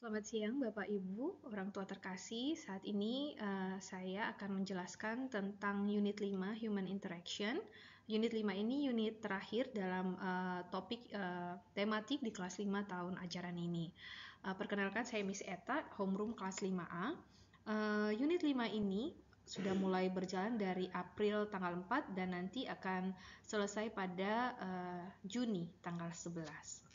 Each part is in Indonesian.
Selamat siang Bapak Ibu, orang tua terkasih. Saat ini uh, saya akan menjelaskan tentang unit 5 Human Interaction. Unit 5 ini unit terakhir dalam uh, topik uh, tematik di kelas 5 tahun ajaran ini. Uh, perkenalkan saya Miss Eta, homeroom kelas 5A. Uh, unit 5 ini sudah mulai berjalan dari April tanggal 4 dan nanti akan selesai pada uh, Juni tanggal 11.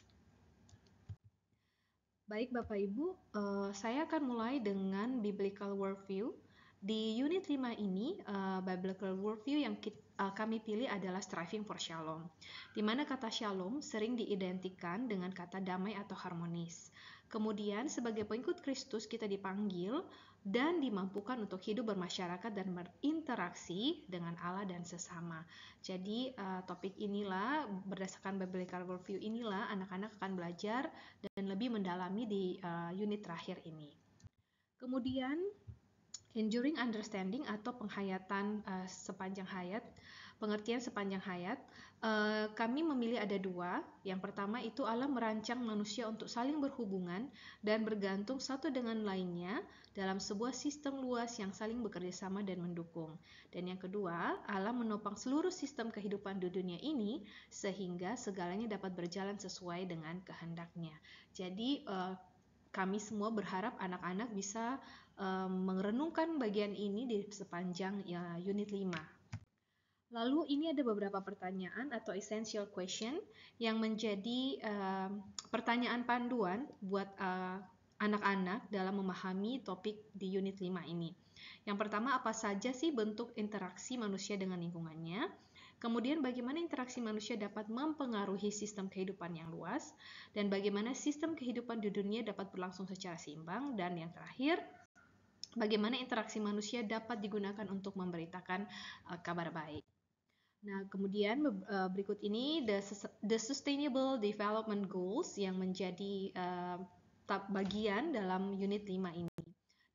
Baik Bapak Ibu, eh, saya akan mulai dengan Biblical Worldview. Di unit 5 ini, uh, Biblical Worldview yang kita, uh, eh, kami pilih adalah Striving for Shalom, di mana kata Shalom sering diidentikan dengan kata damai atau harmonis. Kemudian, sebagai pengikut Kristus, kita dipanggil dan dimampukan untuk hidup bermasyarakat dan berinteraksi dengan Allah dan sesama. Jadi uh, topik inilah berdasarkan biblical worldview inilah anak-anak akan belajar dan lebih mendalami di uh, unit terakhir ini. Kemudian enduring understanding atau penghayatan uh, sepanjang hayat pengertian sepanjang hayat, eh, kami memilih ada dua. Yang pertama itu Allah merancang manusia untuk saling berhubungan dan bergantung satu dengan lainnya dalam sebuah sistem luas yang saling bekerja sama dan mendukung. Dan yang kedua, Allah menopang seluruh sistem kehidupan di dunia ini sehingga segalanya dapat berjalan sesuai dengan kehendaknya. Jadi eh, kami semua berharap anak-anak bisa um, merenungkan bagian ini di sepanjang ya, unit 5. Lalu ini ada beberapa pertanyaan atau essential question yang menjadi uh, pertanyaan panduan buat anak eh, anak-anak dalam memahami topik di unit 5 ini. Yang pertama apa saja sih bentuk interaksi manusia dengan lingkungannya? Kemudian bagaimana interaksi manusia dapat mempengaruhi sistem kehidupan yang luas dan bagaimana sistem kehidupan di dunia dapat berlangsung secara seimbang dan yang terakhir bagaimana interaksi manusia dapat digunakan untuk memberitakan uh, kabar baik. Nah, kemudian eh, berikut ini the, the Sustainable Development Goals yang menjadi eh, bagian dalam unit 5 ini.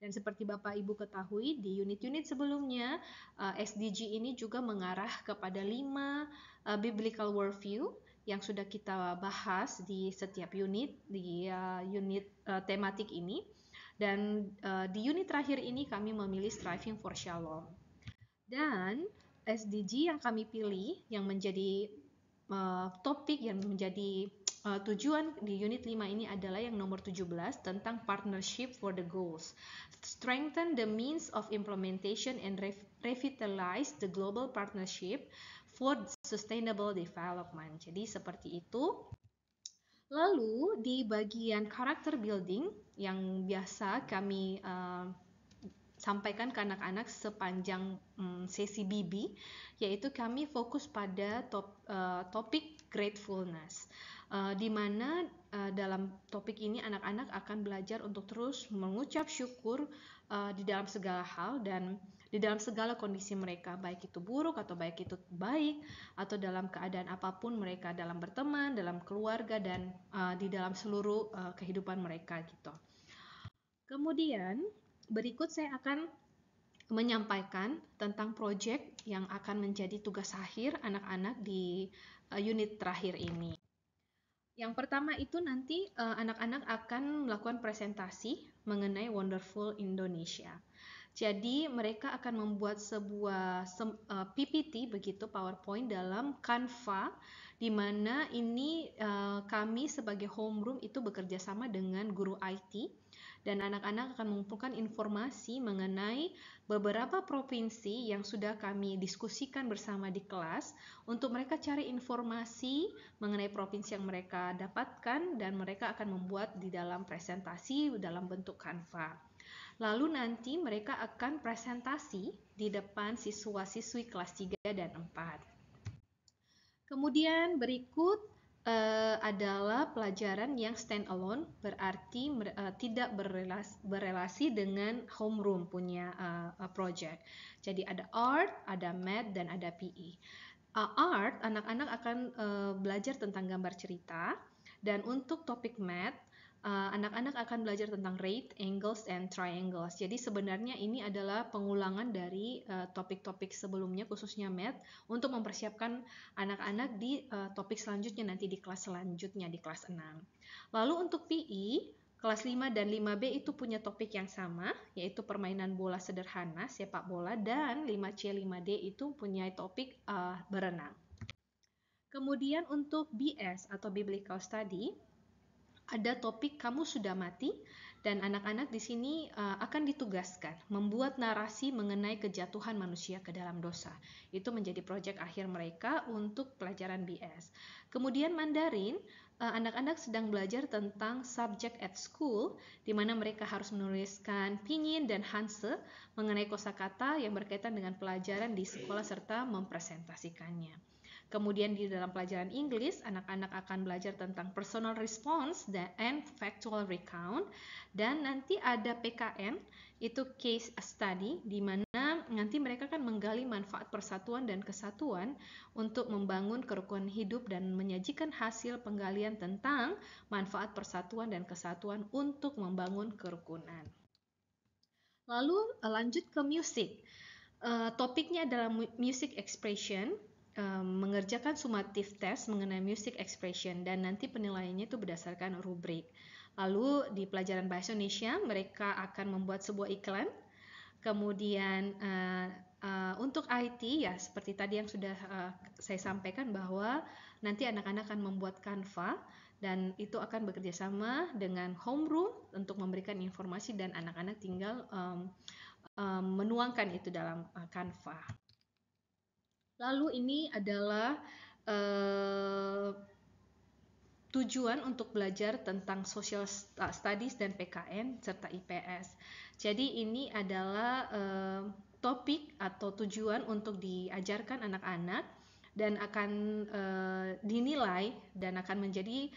Dan seperti Bapak Ibu ketahui di unit-unit sebelumnya eh, SDG ini juga mengarah kepada 5 biblical worldview yang sudah kita bahas di setiap unit di unit tematik ini dan di unit terakhir ini kami memilih striving for shalom dan SDG yang kami pilih yang menjadi uh, topik yang menjadi uh, tujuan di unit 5 ini adalah yang nomor 17 tentang partnership for the goals. Strengthen the means of implementation and revitalize the global partnership for sustainable development. Jadi seperti itu. Lalu di bagian character building yang biasa kami uh, sampaikan ke anak-anak sepanjang um, sesi BB yaitu kami fokus pada top, uh, topik gratefulness uh, di mana uh, dalam topik ini anak-anak akan belajar untuk terus mengucap syukur uh, di dalam segala hal dan di dalam segala kondisi mereka, baik itu buruk atau baik itu baik, atau dalam keadaan apapun mereka dalam berteman, dalam keluarga dan uh, di dalam seluruh uh, kehidupan mereka gitu. Kemudian Berikut saya akan menyampaikan tentang proyek yang akan menjadi tugas akhir anak-anak di eh, unit terakhir ini. Yang pertama itu nanti eh, anak-anak akan melakukan presentasi mengenai Wonderful Indonesia. Jadi mereka akan membuat sebuah eh, PPT begitu PowerPoint dalam Canva di mana ini kami sebagai homeroom itu bekerja sama dengan guru IT dan anak-anak akan mengumpulkan informasi mengenai beberapa provinsi yang sudah kami diskusikan bersama di kelas untuk mereka cari informasi mengenai provinsi yang mereka dapatkan dan mereka akan membuat di dalam presentasi dalam bentuk kanva. Lalu nanti mereka akan presentasi di depan siswa-siswi kelas 3 dan 4. Kemudian berikut Eh, adalah pelajaran yang stand alone, berarti uh, tidak berrelasi, berrelasi dengan homeroom punya uh, project. Jadi ada art, ada math, dan ada PE. Uh, art, anak-anak akan uh, belajar tentang gambar cerita, dan untuk topik math, Eh, anak-anak uh, akan belajar tentang rate, angles, and triangles. Jadi sebenarnya ini adalah pengulangan dari eh, topik-topik uh, sebelumnya, khususnya math, untuk mempersiapkan anak-anak di uh, topik selanjutnya nanti di kelas selanjutnya di kelas 6. Lalu untuk PI, e, kelas 5 dan 5B itu punya topik yang sama, yaitu permainan bola sederhana, sepak bola, dan 5C, 5D itu punya topik uh, berenang. Kemudian untuk BS atau Biblical Study, ada topik kamu sudah mati dan anak-anak di sini eh, akan ditugaskan membuat narasi mengenai kejatuhan manusia ke dalam dosa. Itu menjadi proyek akhir mereka untuk pelajaran BS. Kemudian Mandarin, eh, anak-anak sedang belajar tentang subject at school di mana mereka harus menuliskan pinyin dan hanse mengenai kosakata yang berkaitan dengan pelajaran di sekolah serta mempresentasikannya. Kemudian di dalam pelajaran Inggris, anak-anak akan belajar tentang personal response dan and factual recount. Dan nanti ada PKN, itu case study, di mana nanti mereka akan menggali manfaat persatuan dan kesatuan untuk membangun kerukunan hidup dan menyajikan hasil penggalian tentang manfaat persatuan dan kesatuan untuk membangun kerukunan. Lalu eh, lanjut ke musik. Uh, eh, topiknya adalah music expression mengerjakan sumatif test mengenai music expression dan nanti penilaiannya itu berdasarkan rubrik. Lalu di pelajaran bahasa Indonesia mereka akan membuat sebuah iklan. Kemudian uh, uh, untuk IT ya seperti tadi yang sudah uh, saya sampaikan bahwa nanti anak-anak akan membuat kanva dan itu akan bekerja sama dengan homeroom untuk memberikan informasi dan anak-anak tinggal um, um, menuangkan itu dalam uh, Lalu ini adalah uh, tujuan untuk belajar tentang social studies dan PKN serta IPS. Jadi ini adalah uh, topik atau tujuan untuk diajarkan anak-anak dan akan eh, dinilai dan akan menjadi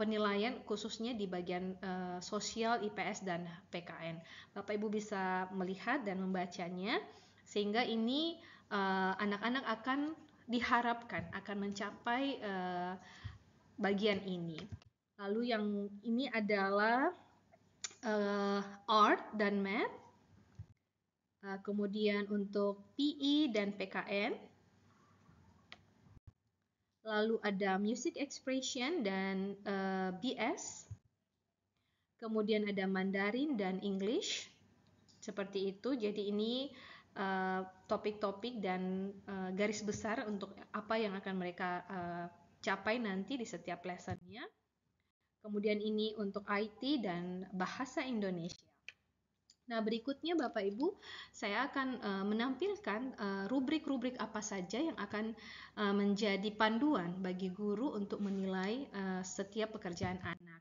penilaian khususnya di bagian sosial IPS dan PKN. Bapak Ibu bisa melihat dan membacanya sehingga ini Eh, anak-anak uh, akan diharapkan akan mencapai uh, bagian ini. Lalu yang ini adalah uh, art dan math. Uh, kemudian untuk PE dan PKN. Lalu ada music expression dan uh, BS. Kemudian ada Mandarin dan English. Seperti itu. Jadi ini Eh, topik-topik uh, dan uh, garis besar untuk apa yang akan mereka uh, capai nanti di setiap lessonnya. Kemudian ini untuk IT dan bahasa Indonesia. Nah, berikutnya Bapak Ibu, saya akan uh, menampilkan rubrik-rubrik uh, apa saja yang akan uh, menjadi panduan bagi guru untuk menilai uh, setiap pekerjaan anak.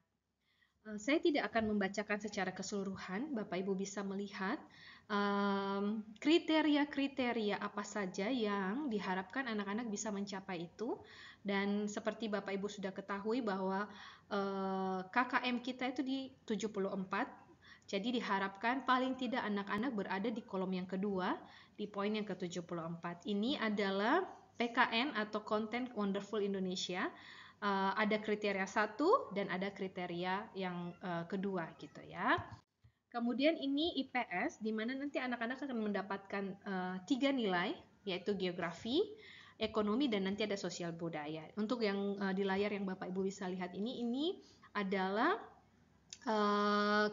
Eh, saya tidak akan membacakan secara keseluruhan, Bapak Ibu bisa melihat kriteria-kriteria um, apa saja yang diharapkan anak-anak bisa mencapai itu. Dan seperti Bapak Ibu sudah ketahui bahwa uh, eh, KKM kita itu di 74 jadi diharapkan paling tidak anak-anak berada di kolom yang kedua di poin yang ke-74. Ini adalah PKN atau Content Wonderful Indonesia uh, ada kriteria satu dan ada kriteria yang uh, kedua gitu ya. Kemudian ini IPS di mana nanti anak-anak akan mendapatkan uh, tiga nilai yaitu geografi, ekonomi dan nanti ada sosial budaya. Untuk yang uh, di layar yang Bapak Ibu bisa lihat ini ini adalah uh,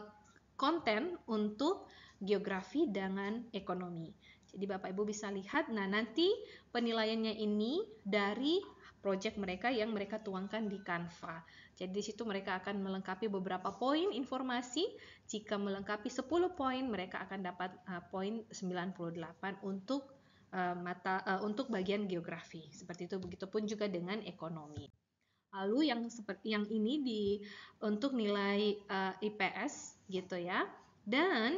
konten untuk geografi dengan ekonomi. Jadi Bapak Ibu bisa lihat nah nanti penilaiannya ini dari project mereka yang mereka tuangkan di Canva. Jadi di situ mereka akan melengkapi beberapa poin informasi. Jika melengkapi 10 poin, mereka akan dapat uh, poin 98 untuk uh, mata uh, untuk bagian geografi. Seperti itu begitu pun juga dengan ekonomi. Lalu yang seperti yang ini di untuk nilai uh, IPS gitu ya. Dan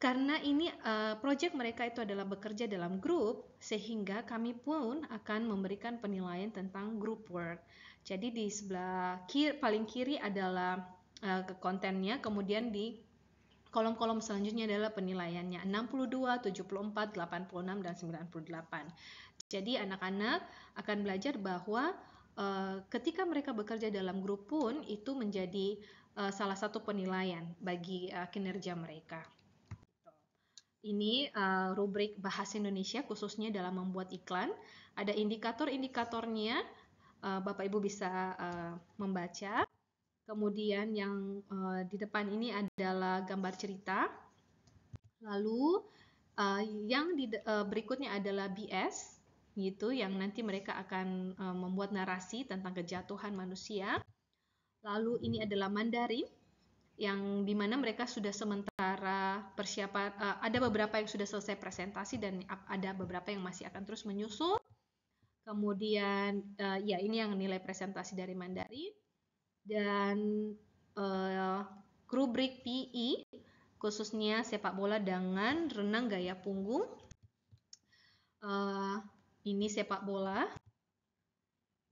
karena ini uh, eh, proyek mereka itu adalah bekerja dalam grup, sehingga kami pun akan memberikan penilaian tentang group work. Jadi di sebelah kiri, paling kiri adalah uh, kontennya, kemudian di kolom-kolom selanjutnya adalah penilaiannya 62, 74, 86 dan 98. Jadi anak-anak akan belajar bahwa uh, ketika mereka bekerja dalam grup pun itu menjadi uh, salah satu penilaian bagi uh, kinerja mereka. Ini uh, rubrik bahasa Indonesia khususnya dalam membuat iklan. Ada indikator-indikatornya, uh, Bapak Ibu bisa uh, membaca. Kemudian yang uh, di depan ini adalah gambar cerita. Lalu uh, yang di, uh, berikutnya adalah BS, gitu, yang nanti mereka akan uh, membuat narasi tentang kejatuhan manusia. Lalu ini adalah Mandarin yang dimana mereka sudah sementara persiapan uh, ada beberapa yang sudah selesai presentasi dan ada beberapa yang masih akan terus menyusul kemudian uh, ya ini yang nilai presentasi dari Mandarin dan uh, rubrik PI e, khususnya sepak bola dengan renang gaya punggung uh, ini sepak bola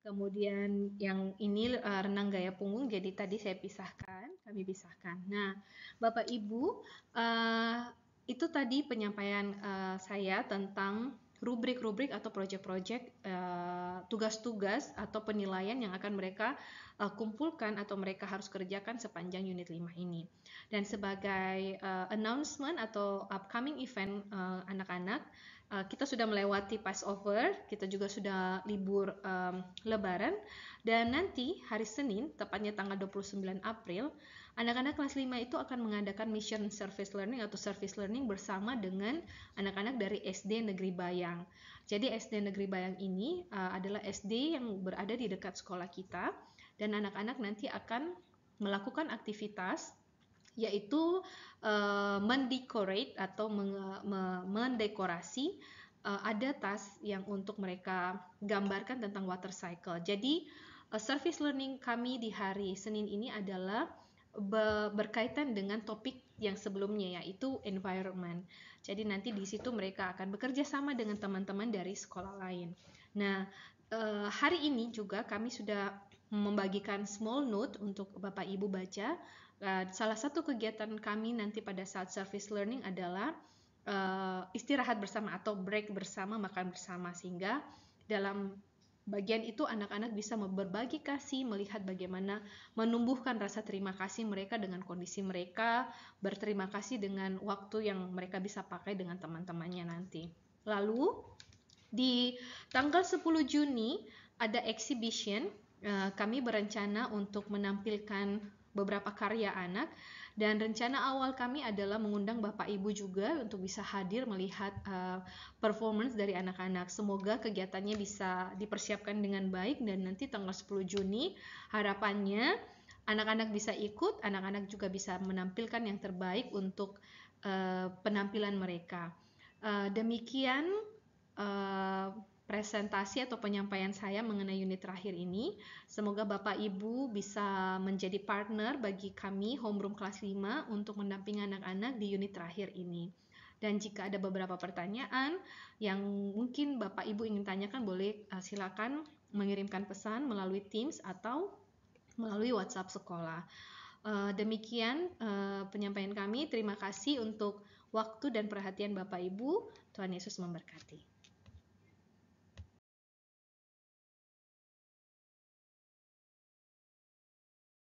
kemudian yang ini uh, renang gaya punggung jadi tadi saya pisahkan kami pisahkan. Nah, Bapak Ibu, uh, itu tadi penyampaian uh, saya tentang rubrik-rubrik atau proyek-proyek uh, eh, tugas-tugas atau penilaian yang akan mereka uh, kumpulkan atau mereka harus kerjakan sepanjang unit 5 ini. Dan sebagai uh, announcement atau upcoming event anak-anak, uh, kita sudah melewati Passover, kita juga sudah libur um, lebaran dan nanti hari Senin tepatnya tanggal 29 April Anak-anak kelas 5 itu akan mengadakan mission service learning atau service learning bersama dengan anak-anak dari SD Negeri Bayang. Jadi SD Negeri Bayang ini uh, adalah SD yang berada di dekat sekolah kita dan anak-anak nanti akan melakukan aktivitas yaitu uh, eh, mendekorate atau meng, me, mendekorasi uh, ada tas yang untuk mereka gambarkan tentang water cycle. Jadi uh, service learning kami di hari Senin ini adalah berkaitan dengan topik yang sebelumnya yaitu environment. Jadi nanti di situ mereka akan bekerja sama dengan teman-teman dari sekolah lain. Nah, eh, hari ini juga kami sudah membagikan small note untuk Bapak Ibu baca. Eh, salah satu kegiatan kami nanti pada saat service learning adalah eh, istirahat bersama atau break bersama, makan bersama sehingga dalam Bagian itu anak-anak bisa berbagi kasih, melihat bagaimana menumbuhkan rasa terima kasih mereka dengan kondisi mereka, berterima kasih dengan waktu yang mereka bisa pakai dengan teman-temannya nanti. Lalu di tanggal 10 Juni ada exhibition, eh, kami berencana untuk menampilkan beberapa karya anak dan rencana awal kami adalah mengundang Bapak Ibu juga untuk bisa hadir melihat uh, performance dari anak-anak. Semoga kegiatannya bisa dipersiapkan dengan baik dan nanti tanggal 10 Juni harapannya anak-anak bisa ikut, anak-anak juga bisa menampilkan yang terbaik untuk uh, penampilan mereka. Uh, demikian uh, presentasi atau penyampaian saya mengenai unit terakhir ini. Semoga Bapak Ibu bisa menjadi partner bagi kami Homeroom kelas 5 untuk mendampingi anak-anak di unit terakhir ini. Dan jika ada beberapa pertanyaan yang mungkin Bapak Ibu ingin tanyakan, boleh eh, silakan mengirimkan pesan melalui Teams atau melalui WhatsApp sekolah. Eh, demikian eh, penyampaian kami. Terima kasih untuk waktu dan perhatian Bapak Ibu. Tuhan Yesus memberkati.